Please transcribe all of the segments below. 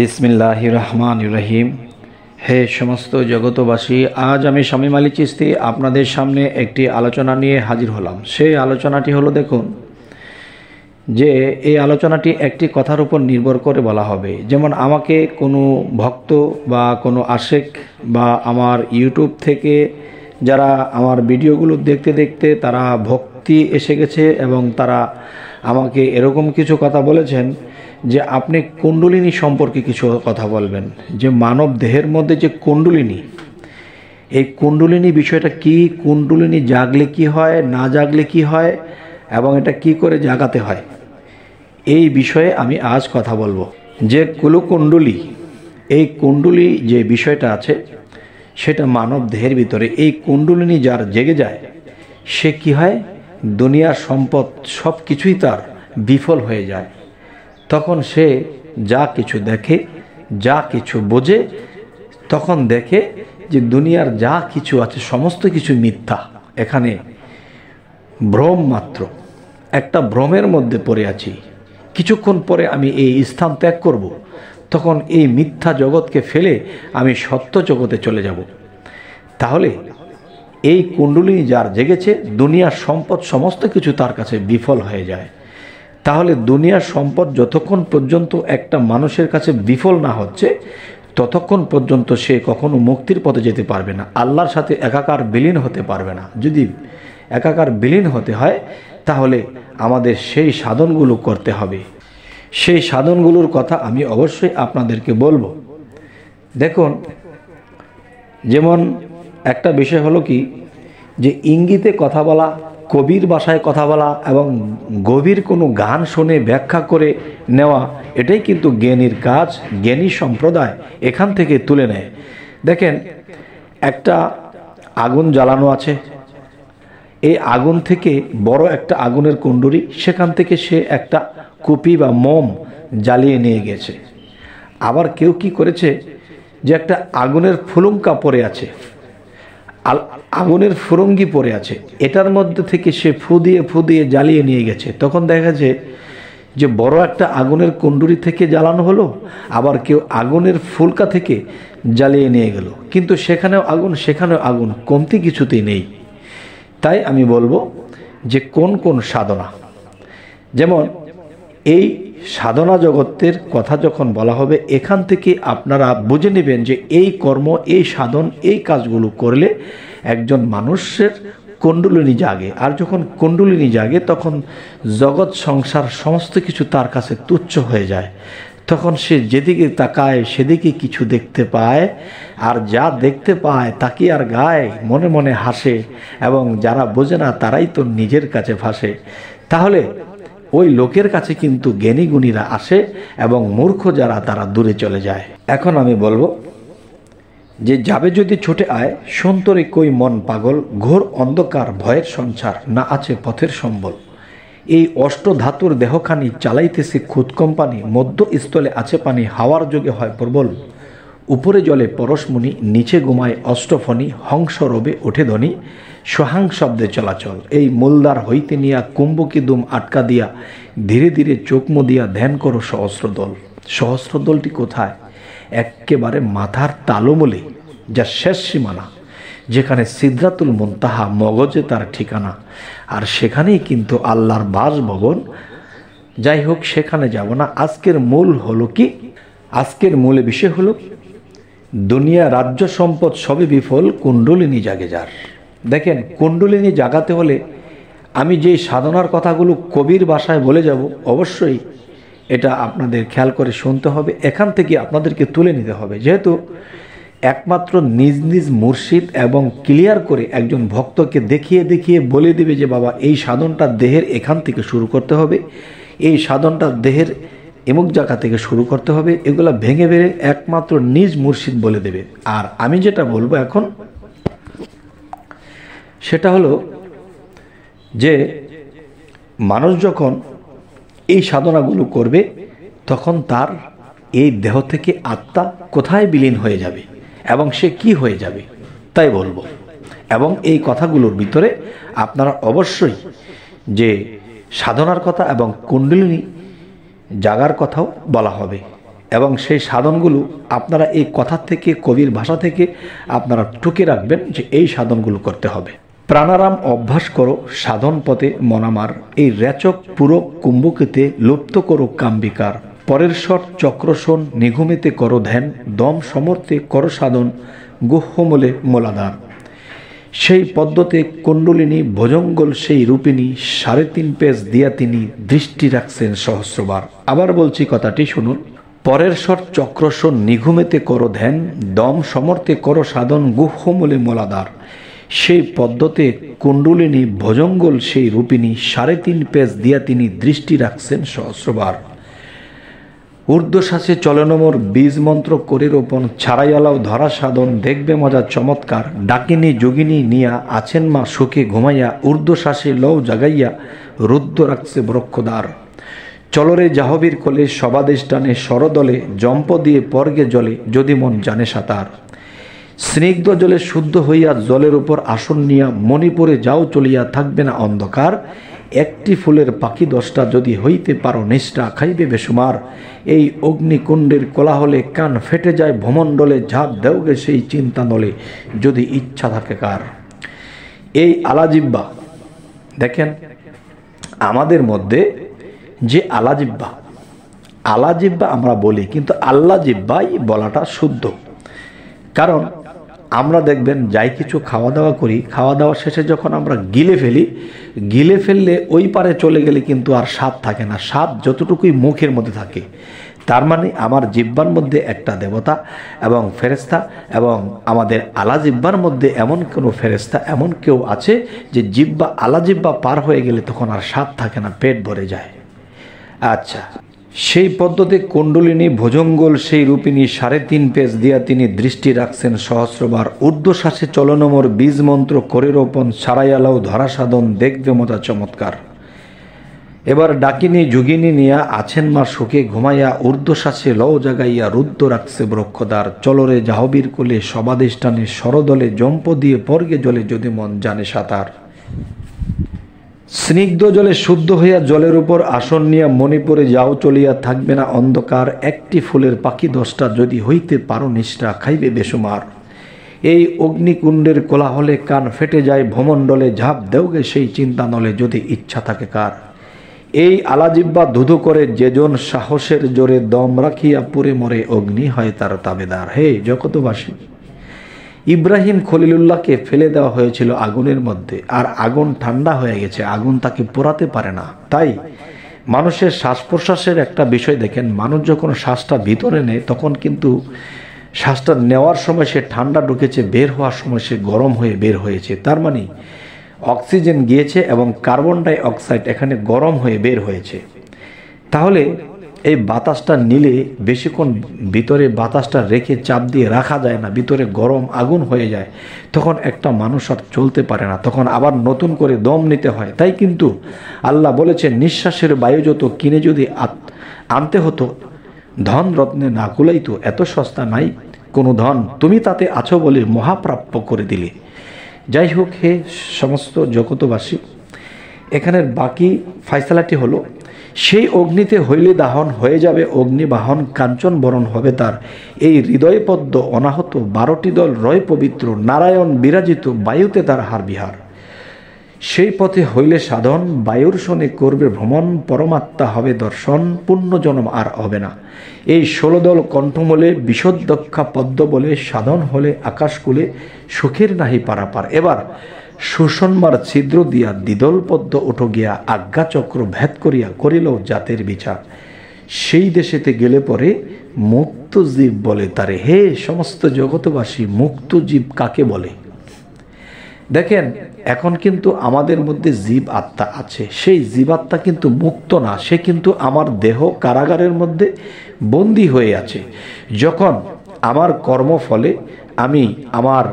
বিসমিল্লাহ রহমান রহিম হে সমস্ত জগতবাসী আজ আমি স্বামী মালি চিস্তি আপনাদের সামনে একটি আলোচনা নিয়ে হাজির হলাম সেই আলোচনাটি হলো দেখুন যে এই আলোচনাটি একটি কথার উপর নির্ভর করে বলা হবে যেমন আমাকে কোনো ভক্ত বা কোনো আশেক বা আমার ইউটিউব থেকে যারা আমার ভিডিওগুলো দেখতে দেখতে তারা ভক্তি এসে গেছে এবং তারা আমাকে এরকম কিছু কথা বলেছেন যে আপনি কুণ্ডলিনী সম্পর্কে কিছু কথা বলবেন যে মানব দেহের মধ্যে যে কুণ্ডলিনী এই কুণ্ডলিনী বিষয়টা কি কুণ্ডলিনী জাগলে কি হয় না জাগলে কি হয় এবং এটা কি করে জাগাতে হয় এই বিষয়ে আমি আজ কথা বলবো যে কুলুকুণ্ডলী এই কুণ্ডলী যে বিষয়টা আছে সেটা মানব দেহের ভিতরে এই কুণ্ডলিনী যার জেগে যায় সে কি হয় দুনিয়ার সম্পদ সব কিছুই তার বিফল হয়ে যায় তখন সে যা কিছু দেখে যা কিছু বোঝে তখন দেখে যে দুনিয়ার যা কিছু আছে সমস্ত কিছু মিথ্যা এখানে ভ্রম মাত্র একটা ভ্রমের মধ্যে পড়ে আছি কিছুক্ষণ পরে আমি এই স্থান ত্যাগ করব। তখন এই মিথ্যা জগৎকে ফেলে আমি সত্য জগতে চলে যাব তাহলে এই কুণ্ডলিনী যার জেগেছে দুনিয়ার সম্পদ সমস্ত কিছু তার কাছে বিফল হয়ে যায় তাহলে দুনিয়ার সম্পদ যতক্ষণ পর্যন্ত একটা মানুষের কাছে বিফল না হচ্ছে ততক্ষণ পর্যন্ত সে কখনো মুক্তির পথে যেতে পারবে না আল্লাহর সাথে একাকার বিলীন হতে পারবে না যদি একাকার বিলীন হতে হয় তাহলে আমাদের সেই সাধনগুলো করতে হবে সেই সাধনগুলোর কথা আমি অবশ্যই আপনাদেরকে বলবো দেখুন যেমন একটা বিষয় হলো কি যে ইঙ্গিতে কথা বলা কবির বাসায় কথা বলা এবং গভীর কোনো গান শুনে ব্যাখ্যা করে নেওয়া এটাই কিন্তু জ্ঞানীর কাজ জ্ঞানী সম্প্রদায় এখান থেকে তুলে নেয় দেখেন একটা আগুন জ্বালানো আছে এই আগুন থেকে বড় একটা আগুনের কুণ্ডুরি সেখান থেকে সে একটা কুপি বা মোম জ্বালিয়ে নিয়ে গেছে আবার কেউ কি করেছে যে একটা আগুনের ফুলঙ্কা পরে আছে আগুনের ফুরঙ্গি পরে আছে এটার মধ্যে থেকে সে ফু দিয়ে ফু দিয়ে জ্বালিয়ে নিয়ে গেছে তখন দেখা যায় যে বড় একটা আগুনের কুণ্ডুরি থেকে জ্বালানো হলো আবার কেউ আগুনের ফুলকা থেকে জ্বালিয়ে নিয়ে গেল কিন্তু সেখানেও আগুন সেখানেও আগুন কমতি কিছুতেই নেই তাই আমি বলবো যে কোন কোন সাধনা যেমন এই সাধনা জগতের কথা যখন বলা হবে এখান থেকে আপনারা বুঝে নেবেন যে এই কর্ম এই সাধন এই কাজগুলো করলে একজন মানুষের কুণ্ডলিনী জাগে আর যখন কুণ্ডলিনী জাগে তখন জগৎ সংসার সমস্ত কিছু তার কাছে তুচ্ছ হয়ে যায় তখন সে যেদিকে তাকায় সেদিকে কিছু দেখতে পায় আর যা দেখতে পায় তাকে আর গায় মনে মনে হাসে এবং যারা বোঝে না তারাই তো নিজের কাছে ভাসে তাহলে ওই লোকের কাছে কিন্তু জ্ঞানীগুণীরা আসে এবং মূর্খ যারা তারা দূরে চলে যায় এখন আমি বলবো যে যাবে যদি ছোটে আয় সন্তরে কই মন পাগল ঘোর অন্ধকার ভয়ের সঞ্চার না আছে পথের সম্বল এই অষ্ট ধাতুর দেহখানি চালাইতেছে খুদ কোম্পানি মধ্যস্থলে আছে পানি হাওয়ার যোগে হয় প্রবল উপরে জলে পরশমণি নিচে গুমায় অষ্টফণি হংস রবে ওঠে ধনি সোহাং শব্দে চলাচল এই মূলদার হইতে নিয়া কুম্ভকি দুম আটকা দিয়া ধীরে ধীরে চোখমো দিয়া ধ্যান করো সহস্রদল সহস্রদলটি কোথায় একেবারে মাথার তালমলে যা শেষ সীমানা যেখানে সিদ্ধাতুল তাহা মগজে তার ঠিকানা আর সেখানেই কিন্তু আল্লাহর বাসভবন যাই হোক সেখানে যাব না আজকের মূল হলো কি আজকের মূলে বিষয় হলো দুনিয়া রাজ্য সম্পদ সবই বিফল কুণ্ডলিনী জাগে যার দেখেন কুণ্ডলিনী জাগাতে হলে আমি যেই সাধনার কথাগুলো কবির বাসায় বলে যাব অবশ্যই এটা আপনাদের খেয়াল করে শুনতে হবে এখান থেকে আপনাদেরকে তুলে নিতে হবে যেহেতু একমাত্র নিজ নিজ মুর্শিদ এবং ক্লিয়ার করে একজন ভক্তকে দেখিয়ে দেখিয়ে বলে দেবে যে বাবা এই সাধনটা দেহের এখান থেকে শুরু করতে হবে এই সাধনটা দেহের এমুক জায়গা থেকে শুরু করতে হবে এগুলো ভেঙে বেড়ে একমাত্র নিজ মুর্শিদ বলে দেবে আর আমি যেটা বলবো এখন সেটা হলো যে মানুষ যখন এই সাধনাগুলো করবে তখন তার এই দেহ থেকে আত্মা কোথায় বিলীন হয়ে যাবে এবং সে কি হয়ে যাবে তাই বলবো এবং এই কথাগুলোর ভিতরে আপনারা অবশ্যই যে সাধনার কথা এবং কুণ্ডলিনী জাগার কথাও বলা হবে এবং সেই সাধনগুলো আপনারা এই কথা থেকে কবির ভাষা থেকে আপনারা ঠুকে রাখবেন যে এই সাধনগুলো করতে হবে প্রাণারাম অভ্যাস করো সাধন পথে মনামার এই রেচক পুরো কুম্ভকেতে লুপ্ত করো কাম্বিকার পরের শট চক্রসন নিঘুমেতে কর ধ্যান দম সমর্থে কর সাধন গুহ্যমূলে মোলাদার সেই পদ্মতে কুণ্ডলিনী ভজঙ্গল সেই রূপিণী সাড়ে তিন পেজ দিয়া তিনি দৃষ্টি রাখছেন সহস্রবার আবার বলছি কথাটি শুনুন পরের স্বর চক্রসন নিঘুমেতে কর ধ্যান দম সমর্থে কর সাধন গুহ্যমূলে মোলাদার সেই পদ্মতে কুণ্ডলিনী ভজঙ্গল সেই রূপিণী সাড়ে তিন পেজ দিয়া তিনি দৃষ্টি রাখছেন সহস্রবার ঊর্ধ্বশ্বাসে চলনমর বীজ মন্ত্র করে রোপণ ছাড়াইয়ালাও ধরা সাধন দেখবে মজা চমৎকার ডাকিনী যোগিনী নিয়া আছেন মা সুখে ঘুমাইয়া ঊর্ধ্বশ্বাসে লও জাগাইয়া রুদ্র রাখছে ব্রক্ষদার চলরে জাহবীর কোলে সবাদেষ্টানে সরদলে জম্প দিয়ে পর্গে জলে যদি মন জানে সাঁতার স্নিগ্ধ জলে শুদ্ধ হইয়া জলের উপর আসন নিয়া মণিপুরে যাও চলিয়া থাকবে না অন্ধকার একটি ফুলের পাখি দশটা যদি হইতে পারো নিষ্ঠা খাইবে সুমার এই অগ্নিকুণ্ডের কোলাহলে কান ফেটে যায় ভ্রমণ্ডলে ঝাঁপ দেওগে সেই চিন্তা নলে যদি ইচ্ছা থাকে কার এই আলাজিব্বা দেখেন আমাদের মধ্যে যে আলাজিব্বা আলাজিব্বা আমরা বলি কিন্তু আল্লাহ জিব্বাই বলাটা শুদ্ধ কারণ আমরা দেখবেন যাই কিছু খাওয়া দাওয়া করি খাওয়া দাওয়া শেষে যখন আমরা গিলে ফেলি গিলে ফেললে ওই পারে চলে গেলে কিন্তু আর স্বাদ থাকে না স্বাদ যতটুকুই মুখের মধ্যে থাকে তার মানে আমার জিব্বার মধ্যে একটা দেবতা এবং ফেরেস্তা এবং আমাদের আলা জিব্বার মধ্যে এমন কোনো ফেরেস্তা এমন কেউ আছে যে জিব্বা আলা জিব্বা পার হয়ে গেলে তখন আর স্বাদ থাকে না পেট ভরে যায় আচ্ছা সেই পদ্ধতি কুণ্ডলিনী ভোজঙ্গল সেই রূপিণী সাড়ে তিন পেজ দিয়া তিনি দৃষ্টি রাখছেন সহস্রবার ঊর্ধ্বশ্বাসে চলনমর বীজ মন্ত্র করে রোপণ সারাইয়ালাও ধরাসাধন দেখবে মতা চমৎকার এবার ডাকিনী যুগিনী নিয়া আছেন মা শোকে ঘুমাইয়া ঊর্ধ্বশ্বাসে লও জাগাইয়া রুদ্ধ রাখছে ব্রক্ষদার চলরে জাহবীর কোলে সবাদেষ্টানে সরদলে জম্প দিয়ে পর্গে জলে যদি মন জানে সাঁতার স্নিগ্ধ জলে শুদ্ধ হইয়া জলের উপর আসন নিয়া মণিপুরে যাও চলিয়া থাকবে না অন্ধকার একটি ফুলের পাখি দশটা যদি হইতে পারো নিষ্ঠা খাইবে বেসুমার এই অগ্নিকুণ্ডের কোলাহলে কান ফেটে যায় ভ্রমণ্ডলে ঝাঁপ দেওগে সেই চিন্তা নলে যদি ইচ্ছা থাকে কার এই আলাজিব্বা ধুধু করে যেজন সাহসের জোরে দম রাখিয়া পুরে মরে অগ্নি হয় তার তাবেদার হে জগতবাসী ইব্রাহিম খলিলুল্লাহকে ফেলে দেওয়া হয়েছিল আগুনের মধ্যে আর আগুন ঠান্ডা হয়ে গেছে আগুন তাকে পোড়াতে পারে না তাই মানুষের শ্বাস প্রশ্বাসের একটা বিষয় দেখেন মানুষ যখন শ্বাসটা ভিতরে নেয় তখন কিন্তু শ্বাসটা নেওয়ার সময় সে ঠান্ডা ঢুকেছে বের হওয়ার সময় সে গরম হয়ে বের হয়েছে তার মানে অক্সিজেন গিয়েছে এবং কার্বন ডাই অক্সাইড এখানে গরম হয়ে বের হয়েছে তাহলে এই বাতাসটা নিলে বেশিক্ষণ ভিতরে বাতাসটা রেখে চাপ দিয়ে রাখা যায় না ভিতরে গরম আগুন হয়ে যায় তখন একটা মানুষ আর চলতে পারে না তখন আবার নতুন করে দম নিতে হয় তাই কিন্তু আল্লাহ বলেছে নিঃশ্বাসের বায়ু যত কিনে যদি আনতে হতো ধন রত্নে না কুলাইতো এত সস্তা নাই কোনো ধন তুমি তাতে আছো বলে মহাপ্রাপ্য করে দিলে যাই হোক হে সমস্ত জগতবাসী এখানের বাকি ফাইসলাটি হলো সেই অগ্নিতে হইলে দাহন হয়ে যাবে অগ্নিবাহন কাঞ্চন বরণ হবে তার এই হৃদয়পদ্ম অনাহত বারোটি দল রয় পবিত্র নারায়ণ বিরাজিত বায়ুতে তার হার বিহার সেই পথে হইলে সাধন বায়ুর শোনে করবে ভ্রমণ পরমাত্মা হবে দর্শন জনম আর হবে না এই ষোলো দল কণ্ঠমলে বিশদক্ষা পদ্ম বলে সাধন হলে আকাশকুলে সুখের নাহি পারাপার এবার শোষণমার ছিদ্র দিয়া দ্বিদলপদ্ম উঠো গিয়া আজ্ঞাচক্র ভেদ করিয়া করিল জাতের বিচার সেই দেশেতে গেলে পরে মুক্তজীব বলে তারে হে সমস্ত জগতবাসী মুক্তজীব কাকে বলে দেখেন এখন কিন্তু আমাদের মধ্যে জীব আত্মা আছে সেই জীবাত্মা কিন্তু মুক্ত না সে কিন্তু আমার দেহ কারাগারের মধ্যে বন্দী হয়ে আছে যখন আমার কর্মফলে আমি আমার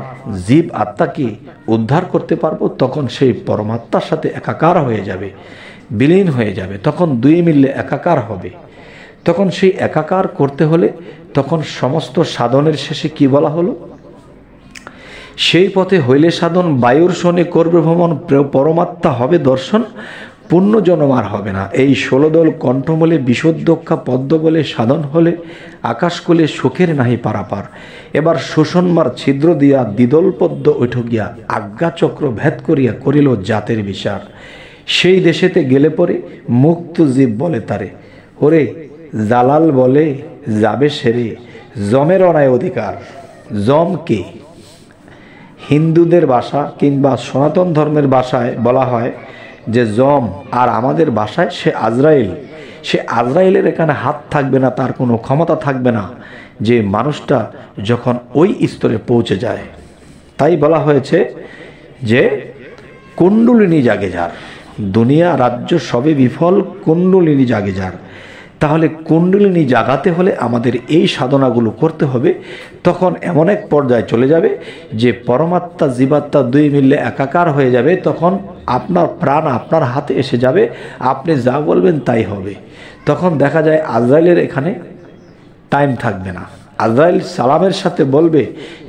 জীব আত্মাকে উদ্ধার করতে পারবো তখন সেই পরমাত্মার সাথে একাকার হয়ে যাবে বিলীন হয়ে যাবে তখন দুই মিললে একাকার হবে তখন সেই একাকার করতে হলে তখন সমস্ত সাধনের শেষে কি বলা হলো সেই পথে হইলে সাধন বায়ুর শনে করবে ভ্রমণ পরমাত্মা হবে দর্শন পুণ্য জনম আর হবে না এই কণ্ঠ বলে বিশুদ্ধক্ষা পদ্ম বলে সাধন হলে আকাশ কোলে সুখের নাহি পারাপার এবার শোষণমার ছিদ্র দিয়া দ্বিদল পদ্ম উঠ গিয়া আজ্ঞাচক্র ভেদ করিয়া করিল জাতের বিচার সেই দেশেতে গেলে পরে মুক্ত জীব বলে তারে ওরে জালাল বলে যাবে সেরে জমের অনায় অধিকার জম কে হিন্দুদের ভাষা কিংবা সনাতন ধর্মের ভাষায় বলা হয় যে জম আর আমাদের বাসায় সে আজরাইল সে আজরাইলের এখানে হাত থাকবে না তার কোনো ক্ষমতা থাকবে না যে মানুষটা যখন ওই স্তরে পৌঁছে যায় তাই বলা হয়েছে যে কুণ্ডলিনী জাগে যার দুনিয়া রাজ্য সবে বিফল কুণ্ডলিনী জাগে যার তাহলে কুণ্ডলিনী জাগাতে হলে আমাদের এই সাধনাগুলো করতে হবে তখন এমন এক পর্যায়ে চলে যাবে যে পরমাত্মা জীবাত্মা দুই মিললে একাকার হয়ে যাবে তখন আপনার প্রাণ আপনার হাতে এসে যাবে আপনি যা বলবেন তাই হবে তখন দেখা যায় আজরাইলের এখানে টাইম থাকবে না আজরাইল সালামের সাথে বলবে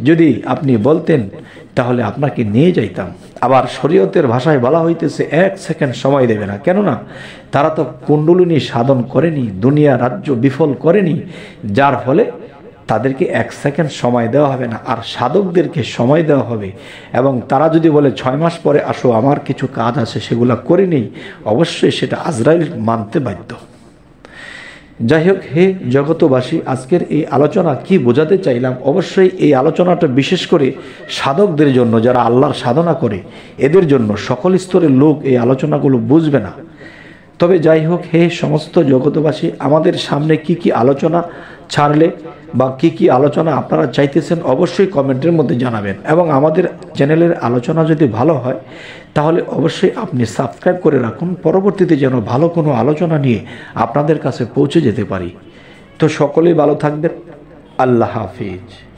যদি আপনি বলতেন তাহলে আপনাকে নিয়ে যাইতাম আবার শরীয়তের ভাষায় বলা হইতেছে এক সেকেন্ড সময় দেবে না কেননা তারা তো কুণ্ডলিনী সাধন করেনি দুনিয়া রাজ্য বিফল করেনি যার ফলে তাদেরকে এক সেকেন্ড সময় দেওয়া হবে না আর সাধকদেরকে সময় দেওয়া হবে এবং তারা যদি বলে ছয় মাস পরে আসো আমার কিছু কাজ আছে সেগুলো করে নেই অবশ্যই সেটা আজরাইল মানতে বাধ্য যাই হোক হে জগতবাসী আজকের এই আলোচনা কি বোঝাতে চাইলাম অবশ্যই এই আলোচনাটা বিশেষ করে সাধকদের জন্য যারা আল্লাহর সাধনা করে এদের জন্য সকল স্তরের লোক এই আলোচনাগুলো বুঝবে না তবে যাই হোক হে সমস্ত জগতবাসী আমাদের সামনে কি কি আলোচনা ছাড়লে বা কি কি আলোচনা আপনারা চাইতেছেন অবশ্যই কমেন্টের মধ্যে জানাবেন এবং আমাদের চ্যানেলের আলোচনা যদি ভালো হয় তাহলে অবশ্যই আপনি সাবস্ক্রাইব করে রাখুন পরবর্তীতে যেন ভালো কোনো আলোচনা নিয়ে আপনাদের কাছে পৌঁছে যেতে পারি তো সকলেই ভালো থাকবেন আল্লাহ হাফিজ